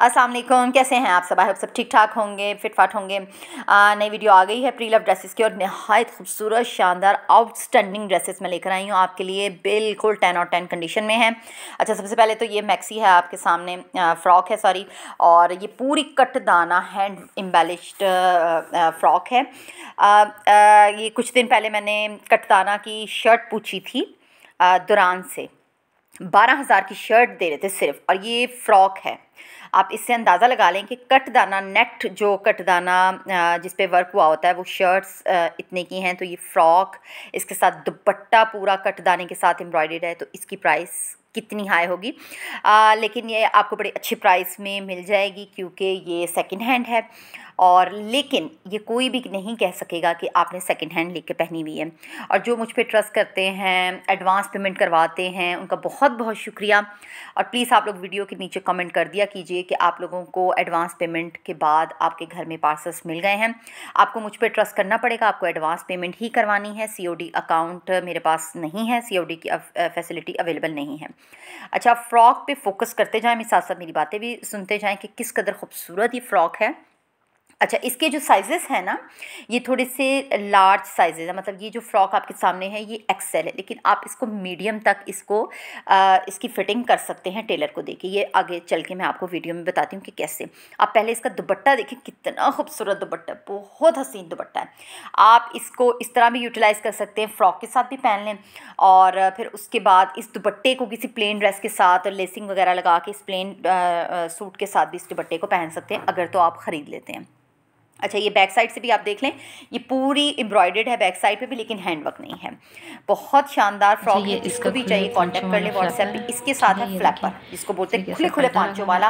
असलम कैसे हैं आप सब आई सब ठीक ठाक होंगे फिट फाट होंगे नई वीडियो आ गई है प्री लव ड्रेसेस की और नहायत खूबसूरत शानदार आउटस्टैंडिंग ड्रेसेस मैं लेकर आई हूँ आपके लिए बिल्कुल टेन और टेन कंडीशन में है अच्छा सबसे पहले तो ये मैक्सी है आपके सामने फ़्रॉक है सॉरी और ये पूरी कट दाना हैंड एम्बेलिश्ड फ़्रॉक है आ, आ, ये कुछ दिन पहले मैंने कट दाना की शर्ट पूछी थी दुरान से बारह हज़ार की शर्ट दे रहे थे सिर्फ और ये फ्रॉक है आप इससे अंदाज़ा लगा लें कि कटदाना नेट जो कटदाना जिस पे वर्क हुआ होता है वो शर्ट्स इतने की हैं तो ये फ्रॉक इसके साथ दुपट्टा पूरा कट दाने के साथ एम्ब्रॉयड है तो इसकी प्राइस कितनी हाई होगी आ, लेकिन ये आपको बड़े अच्छे प्राइस में मिल जाएगी क्योंकि ये सेकेंड हैंड है और लेकिन ये कोई भी नहीं कह सकेगा कि आपने सेकेंड हैंड लेके पहनी हुई है और जो मुझ पर ट्रस्ट करते हैं एडवांस पेमेंट करवाते हैं उनका बहुत बहुत शुक्रिया और प्लीज़ आप लोग वीडियो के नीचे कमेंट कर दिया कीजिए कि आप लोगों को एडवांस पेमेंट के बाद आपके घर में पार्सल्स मिल गए हैं आपको मुझ पर ट्रस्ट करना पड़ेगा आपको एडवांस पेमेंट ही करवानी है सी अकाउंट मेरे पास नहीं है सी की फैसिलिटी अवेलेबल नहीं है अच्छा फ़्रॉक पे फोकस करते जाएं मेरे साथ साथ मेरी बातें भी सुनते जाएं कि किस कदर खूबसूरत ये फ़्रॉक है अच्छा इसके जो साइज़ेस हैं ना ये थोड़े से लार्ज साइज़ेस है मतलब ये जो फ्रॉक आपके सामने है ये एक्सेल है लेकिन आप इसको मीडियम तक इसको आ, इसकी फ़िटिंग कर सकते हैं टेलर को देखिए ये आगे चल के मैं आपको वीडियो में बताती हूँ कि कैसे आप पहले इसका दुपट्टा देखें कितना खूबसूरत दुपट्टा बहुत हसीन दुपट्टा है आप इसको इस तरह भी यूटिलाइज़ कर सकते हैं फ़्रॉक के साथ भी पहन लें और फिर उसके बाद इस दुपट्टे को किसी प्लेन ड्रेस के साथ लेसिंग वगैरह लगा के इस प्लेन सूट के साथ भी इस दुपट्टे को पहन सकते हैं अगर तो आप ख़रीद लेते हैं अच्छा ये बैक साइड से भी आप देख लें ये पूरी एम्ब्रॉयडर्ड है बैक साइड पे भी लेकिन हैंड वर्क नहीं है बहुत शानदार फ्रॉक अच्छा, है इसको भी चाहिए कांटेक्ट कर ले व्हाट्सएप पे इसके साथ अच्छा, है फ्लैपर जिसको बोलते हैं खुले खुले पांचों वाला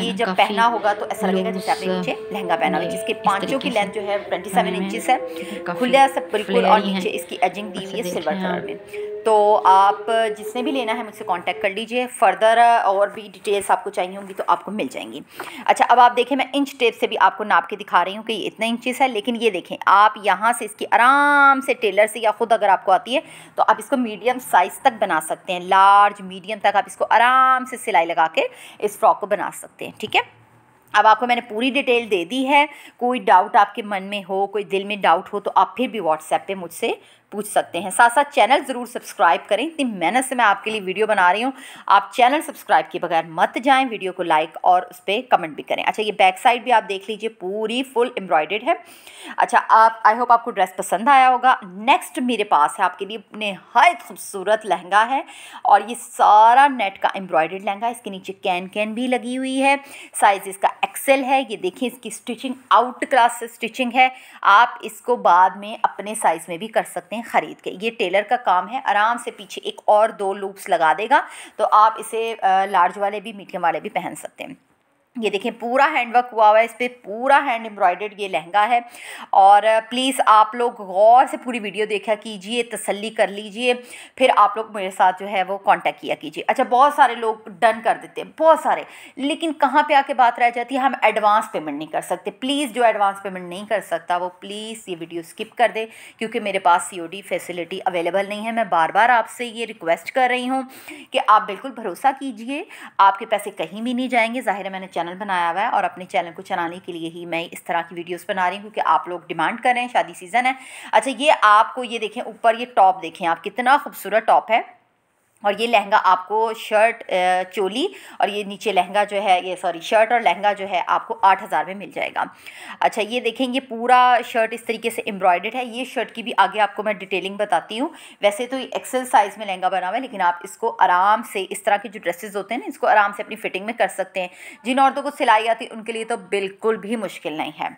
ये जब पहना होगा तो ऐसा लगेगा जैसे आपने नीचे लहंगा पहना हुआ जिसके पांचों की लेंथ जो है ट्वेंटी सेवन इंचज है खुला सब बिल्कुल और नीचे इसकी एजिंग दी हुई अच्छा, है सिल्वर कलर हाँ। में तो आप जिसने भी लेना है मुझसे कांटेक्ट कर लीजिए फर्दर और भी डिटेल्स आपको चाहिए होंगी तो आपको मिल जाएंगी अच्छा अब आप देखें मैं इंच टेप से भी आपको नाप के दिखा दिखा रही हूँ कि इतना इंचेस है लेकिन ये देखें आप यहाँ से इसकी आराम से टेलर से या ख़ुद अगर आपको आती है तो आप इसको मीडियम साइज़ तक बना सकते हैं लार्ज मीडियम तक आप इसको आराम से सिलाई लगा के इस फ्रॉक को बना सकते हैं ठीक है अब आपको मैंने पूरी डिटेल दे दी है कोई डाउट आपके मन में हो कोई दिल में डाउट हो तो आप फिर भी व्हाट्सएप पे मुझसे पूछ सकते हैं साथ साथ चैनल ज़रूर सब्सक्राइब करें इतनी मेहनत से मैं आपके लिए वीडियो बना रही हूँ आप चैनल सब्सक्राइब किए बगैर मत जाएं वीडियो को लाइक और उस पर कमेंट भी करें अच्छा ये बैक साइड भी आप देख लीजिए पूरी फुल एम्ब्रॉयडेड है अच्छा आप आई होप आपको ड्रेस पसंद आया होगा नेक्स्ट मेरे पास है आपके लिए नहायत खूबसूरत लहंगा है और ये सारा नेट का एम्ब्रॉयडेड लहंगा इसके नीचे कैन कैन भी लगी हुई है साइज़ इसका एक्सेल है ये देखिए इसकी स्टिचिंग आउट क्लास से स्टिचिंग है आप इसको बाद में अपने साइज़ में भी कर सकते हैं ख़रीद के ये टेलर का काम है आराम से पीछे एक और दो लूप्स लगा देगा तो आप इसे लार्ज वाले भी मीडियम वाले भी पहन सकते हैं ये देखें पूरा हैंडवर्क हुआ हुआ है इस पर पूरा हैंड एम्ब्रॉयडर्ड ये लहंगा है और प्लीज़ आप लोग गौर से पूरी वीडियो देखा कीजिए तसल्ली कर लीजिए फिर आप लोग मेरे साथ जो है वो कांटेक्ट किया कीजिए अच्छा बहुत सारे लोग डन कर देते हैं बहुत सारे लेकिन कहाँ पे आके बात रह जाती है हम एडवांस पेमेंट नहीं कर सकते प्लीज़ जो एडवांस पेमेंट नहीं कर सकता वो प्लीज़ ये वीडियो स्किप कर दे क्योंकि मेरे पास सी फैसिलिटी अवेलेबल नहीं है मैं बार बार आपसे ये रिक्वेस्ट कर रही हूँ कि आप बिल्कुल भरोसा कीजिए आपके पैसे कहीं भी नहीं जाएंगे ज़ाहिर मैंने चैनल बनाया हुआ है और अपने चैनल को चलाने के लिए ही मैं इस तरह की वीडियोस बना रही हूँ क्योंकि आप लोग डिमांड कर रहे हैं शादी सीज़न है अच्छा ये आपको ये देखें ऊपर ये टॉप देखें आप कितना खूबसूरत टॉप है और ये लहंगा आपको शर्ट चोली और ये नीचे लहंगा जो है ये सॉरी शर्ट और लहंगा जो है आपको आठ हज़ार में मिल जाएगा अच्छा ये देखेंगे पूरा शर्ट इस तरीके से एम्ब्रॉयडर्ड है ये शर्ट की भी आगे आपको मैं डिटेलिंग बताती हूँ वैसे तो ये एक्सेल साइज़ में लहंगा बना हुआ है लेकिन आप इसको आराम से इस तरह के जो ड्रेसेज होते हैं ना इसको आराम से अपनी फिटिंग में कर सकते हैं जिन औरतों को सिलाई आती है उनके लिए तो बिल्कुल भी मुश्किल नहीं है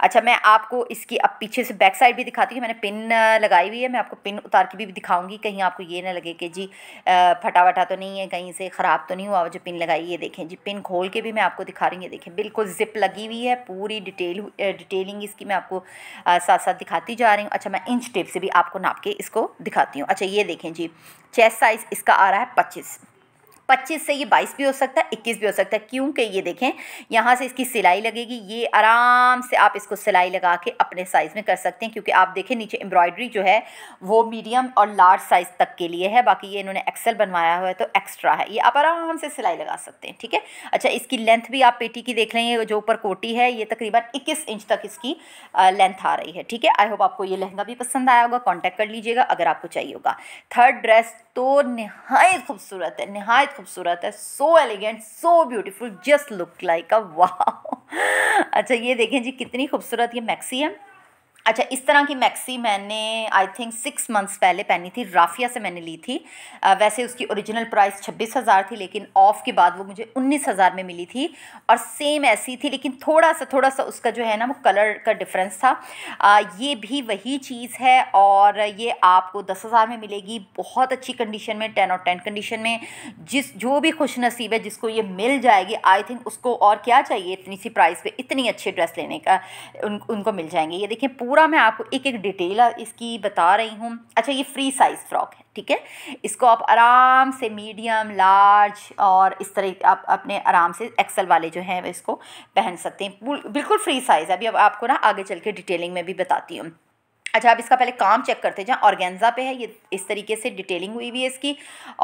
अच्छा मैं आपको इसकी अब पीछे से बैक साइड भी दिखाती हूँ मैंने पिन लगाई हुई है मैं आपको पिन उतार के भी दिखाऊँगी कहीं आपको ये ना लगे कि जी फटा वटा तो नहीं है कहीं से ख़राब तो नहीं हुआ जो पिन लगाई ये देखें जी पिन खोल के भी मैं आपको दिखा रही हूँ ये देखें बिल्कुल जिप लगी हुई है पूरी डिटेल डिटेलिंग इसकी मैं आपको साथ साथ दिखाती जा रही हूँ अच्छा मैं इंच टेप से भी आपको नाप के इसको दिखाती हूँ अच्छा ये देखें जी चेस्ट साइज़ इसका आ रहा है पच्चीस पच्चीस से ये बाईस भी हो सकता है इक्कीस भी हो सकता है क्योंकि ये देखें यहाँ से इसकी सिलाई लगेगी ये आराम से आप इसको सिलाई लगा के अपने साइज़ में कर सकते हैं क्योंकि आप देखें नीचे एम्ब्रॉयडरी जो है वो मीडियम और लार्ज साइज़ तक के लिए है बाकी ये इन्होंने एक्सेल बनवाया हुआ है तो एक्स्ट्रा है ये आप आराम से सिलाई लगा सकते हैं ठीक है अच्छा इसकी लेंथ भी आप पेटी की देख लें जो ऊपर कोटी है ये तकरीबन इक्कीस इंच तक इसकी लेंथ आ रही है ठीक है आई होप आपको ये लहंगा भी पसंद आया होगा कॉन्टैक्ट कर लीजिएगा अगर आपको चाहिए होगा थर्ड ड्रेस तो नहायत खूबसूरत है नहायत खूबसूरत है so elegant so beautiful just look like a वाह अच्छा ये देखें जी कितनी खूबसूरत ये मैक्सी है अच्छा इस तरह की मैक्सी मैंने आई थिंक सिक्स मंथ्स पहले पहनी थी राफिया से मैंने ली थी आ, वैसे उसकी ओरिजिनल प्राइस छब्बीस हज़ार थी लेकिन ऑफ़ के बाद वो मुझे उन्नीस हज़ार में मिली थी और सेम ऐसी थी लेकिन थोड़ा सा थोड़ा सा उसका जो है ना वो कलर का डिफरेंस था आ, ये भी वही चीज़ है और ये आपको दस हज़ार में मिलेगी बहुत अच्छी कंडीशन में टेन और टेन कंडीशन में जिस जो भी खुश नसीब है जिसको ये मिल जाएगी आई थिंक उसको और क्या चाहिए इतनी सी प्राइस पर इतनी अच्छी ड्रेस लेने का उन उनको मिल जाएंगे ये देखें पूरा पूरा मैं आपको एक एक डिटेल इसकी बता रही हूँ अच्छा ये फ्री साइज़ फ़्रॉक है ठीक है इसको आप आराम से मीडियम लार्ज और इस तरह आप अपने आराम से एक्सल वाले जो हैं इसको पहन सकते हैं बिल्कुल फ्री साइज़ है अभी अब आपको ना आगे चल के डिटेलिंग में भी बताती हूँ अच्छा आप इसका पहले काम चेक करते जाएँ ऑर्गेन्ज़ा पे है ये इस तरीके से डिटेलिंग हुई हुई है इसकी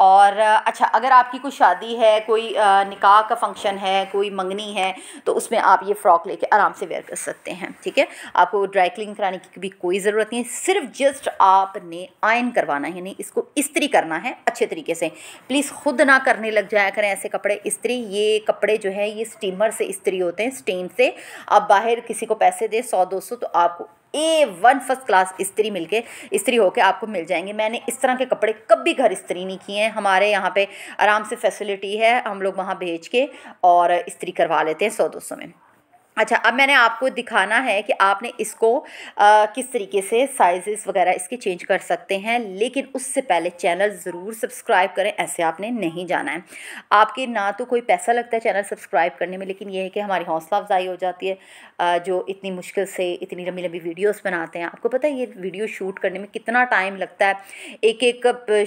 और अच्छा अगर आपकी कोई शादी है कोई निकाह का फंक्शन है कोई मंगनी है तो उसमें आप ये फ़्रॉक लेके आराम से वेयर कर सकते हैं ठीक है आपको ड्राई क्लीन कराने की भी कोई ज़रूरत नहीं है सिर्फ जस्ट आपने आयन करवाना है नहीं इसको इस्त्री करना है अच्छे तरीके से प्लीज़ खुद ना करने लग जाया करें ऐसे कपड़े इस्त्री ये कपड़े जो है ये स्टीमर से इस्त्री होते हैं स्टीम से आप बाहर किसी को पैसे दें सौ दो सौ तो आपको ए वन फर्स्ट क्लास स्त्री मिलके स्त्री होके आपको मिल जाएंगे मैंने इस तरह के कपड़े कभी घर स्त्री नहीं किए हैं हमारे यहाँ पे आराम से फैसिलिटी है हम लोग वहाँ भेज के और स्त्री करवा लेते हैं सौ दो सौ में अच्छा अब मैंने आपको दिखाना है कि आपने इसको आ, किस तरीके से साइजेस वगैरह इसके चेंज कर सकते हैं लेकिन उससे पहले चैनल ज़रूर सब्सक्राइब करें ऐसे आपने नहीं जाना है आपके ना तो कोई पैसा लगता है चैनल सब्सक्राइब करने में लेकिन यह है कि हमारी हौसला अफजाई हो जाती है आ, जो इतनी मुश्किल से इतनी लंबी लंबी वीडियोज़ बनाते हैं आपको पता है ये वीडियो शूट करने में कितना टाइम लगता है एक एक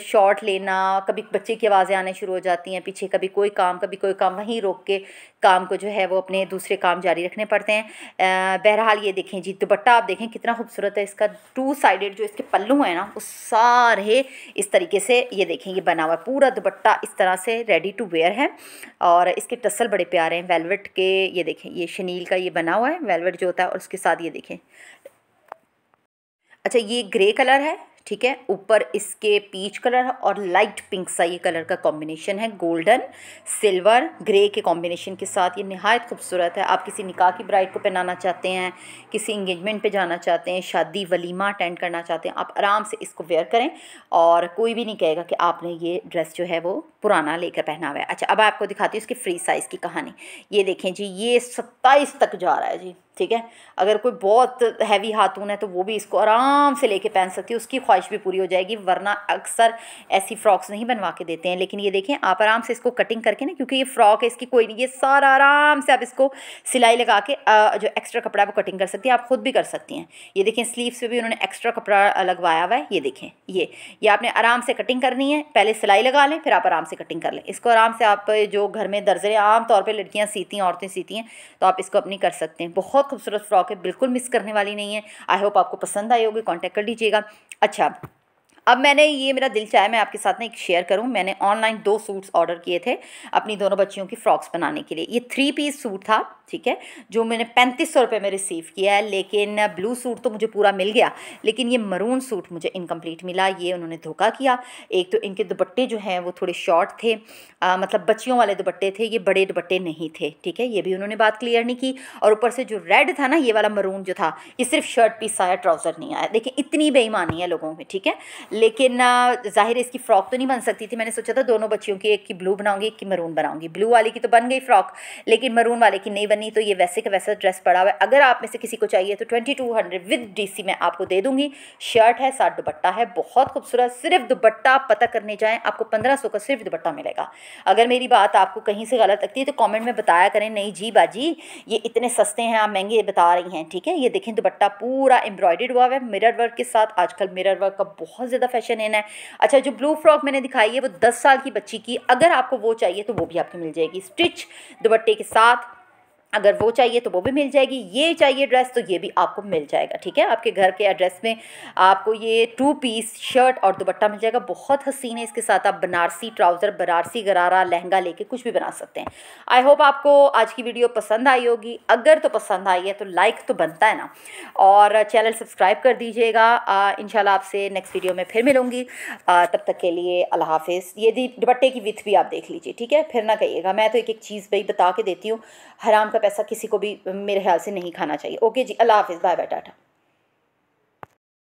शॉट लेना कभी बच्चे की आवाज़ें आने शुरू हो जाती हैं पीछे कभी कोई काम कभी कोई काम वहीं रोक के काम को जो है वो अपने दूसरे काम जारी रखने देखने पड़ते हैं बहरहाल ये देखें जी दुपट्टा आप देखें कितना खूबसूरत है इसका टू साइडेड जो इसके पल्लू हैं ना वो सारे इस तरीके से ये देखें ये बना हुआ है पूरा दुपट्टा इस तरह से रेडी टू वेयर है और इसके टसल बड़े प्यारे हैं वेलवेट के ये देखें ये शनील का ये बना हुआ है वेलवेट जो होता है और उसके साथ ये देखें अच्छा ये ग्रे कलर है ठीक है ऊपर इसके पीच कलर और लाइट पिंक सा ये कलर का कॉम्बिनेशन है गोल्डन सिल्वर ग्रे के कॉम्बिनेशन के साथ ये नहायत खूबसूरत है आप किसी निकाह की ब्राइड को पहनाना चाहते हैं किसी इंगेजमेंट पे जाना चाहते हैं शादी वलीमा अटेंड करना चाहते हैं आप आराम से इसको वेयर करें और कोई भी नहीं कहेगा कि आपने ये ड्रेस जो है वो पुराना लेकर पहना हुआ है अच्छा अब आपको दिखाती हूँ इसकी फ्री साइज़ की कहानी ये देखें जी ये सत्ताईस तक जा रहा है जी ठीक है अगर कोई बहुत हैवी हाथून है तो वो भी इसको आराम से लेके पहन सकती है उसकी ख्वाहिश भी पूरी हो जाएगी वरना अक्सर ऐसी फ्रॉक्स नहीं बनवा के देते हैं लेकिन ये देखें आप आराम से इसको कटिंग करके ना क्योंकि ये फ्रॉक है इसकी कोई नहीं ये सारा आराम से आप इसको सिलाई लगा के जो एक्स्ट्रा कपड़ा है वो कटिंग कर सकती है आप खुद भी कर सकती हैं ये देखें स्लीवस पर भी उन्होंने एक्स्ट्रा कपड़ा लगवाया हुआ है ये देखें ये ये आपने आराम से कटिंग करनी है पहले सिलाई लगा लें फिर आप आराम से कटिंग कर लें इसको आराम से आप जो घर में आम आमतौर पर लड़कियाँ सीती हैं औरतें सीती हैं तो आप इसको अपनी कर सकते हैं बहुत बहुत खूबसूरत फ्रॉक है बिल्कुल मिस करने वाली नहीं है आई होप आपको पसंद आई होगी कॉन्टैक्ट कर लीजिएगा अच्छा अब मैंने ये मेरा दिल चाहे मैं आपके साथ में एक शेयर करूँ मैंने ऑनलाइन दो सूट्स ऑर्डर किए थे अपनी दोनों बच्चियों की फ्रॉक्स बनाने के लिए ये थ्री पीस सूट था ठीक है जो मैंने पैंतीस सौ रुपये में रिसीव किया है लेकिन ब्लू सूट तो मुझे पूरा मिल गया लेकिन ये मरून सूट मुझे इनकम्प्लीट मिला ये उन्होंने धोखा किया एक तो इनके दुपट्टे जो हैं वो थोड़े शॉर्ट थे आ, मतलब बच्चियों वाले दुपट्टे थे ये बड़े दुपट्टे नहीं थे ठीक है ये भी उन्होंने बात क्लियर नहीं की और ऊपर से जो रेड था ना ये वाला मरून जो था ये सिर्फ शर्ट पीस आया ट्राउज़र नहीं आया देखिए इतनी बेईमानी है लोगों में ठीक है लेकिन ज़ाहिर इसकी फ़्रॉक तो नहीं बन सकती थी मैंने सोचा था दोनों बच्चियों की एक की ब्लू बनाऊंगी एक की मरून बनाऊंगी ब्लू वाले की तो बन गई फ़्रॉक लेकिन मरून वाले की नहीं बनी तो ये वैसे का वैसा ड्रेस पड़ा हुआ है अगर आप में से किसी को चाहिए तो twenty two hundred with D C मैं आपको दे दूँगी शर्ट है साथ दुपट्टा है बहुत खूबसूरत सिर्फ दुपट्टा आप पता करने जाएँ आपको पंद्रह सौ का सिर्फ दुपट्टा मिलेगा अगर मेरी बात आपको कहीं से गलत लगती है तो कॉमेंट में बताया करें नहीं जी बाजी ये इतने सस्ते हैं आप महंगे बता रही हैं ठीक है ये देखें दुपट्टा पूरा एम्ब्रॉयडेड हुआ है मिरर वर्क के साथ आजकल मिरर वर्क का बहुत ज़्यादा ज़्यादा फैशन इन है अच्छा जो ब्लू फ्रॉक मैंने दिखाई है वो दस साल की बच्ची की अगर आपको वो चाहिए तो वो भी आपको मिल जाएगी स्टिच दुपट्टे के साथ अगर वो चाहिए तो वो भी मिल जाएगी ये चाहिए ड्रेस तो ये भी आपको मिल जाएगा ठीक है आपके घर के एड्रेस में आपको ये टू पीस शर्ट और दुपट्टा मिल जाएगा बहुत हसीन है इसके साथ आप बनारसी ट्राउज़र बनारसी गरारा लहंगा लेके कुछ भी बना सकते हैं आई होप आपको आज की वीडियो पसंद आई होगी अगर तो पसंद आई है तो लाइक तो बनता है ना और चैनल सब्सक्राइब कर दीजिएगा इन आपसे नेक्स्ट वीडियो में फिर मिलूँगी तब तक के लिए अल्लाह हाफिज़ ये दुपट्टे की विथ भी आप देख लीजिए ठीक है फिर ना कहिएगा मैं तो एक एक चीज़ भाई बता के देती हूँ हराम का पैसा किसी को भी मेरे ख्याल से नहीं खाना चाहिए ओके जी अल्लाह हाफिज़ बाय बाय टाटा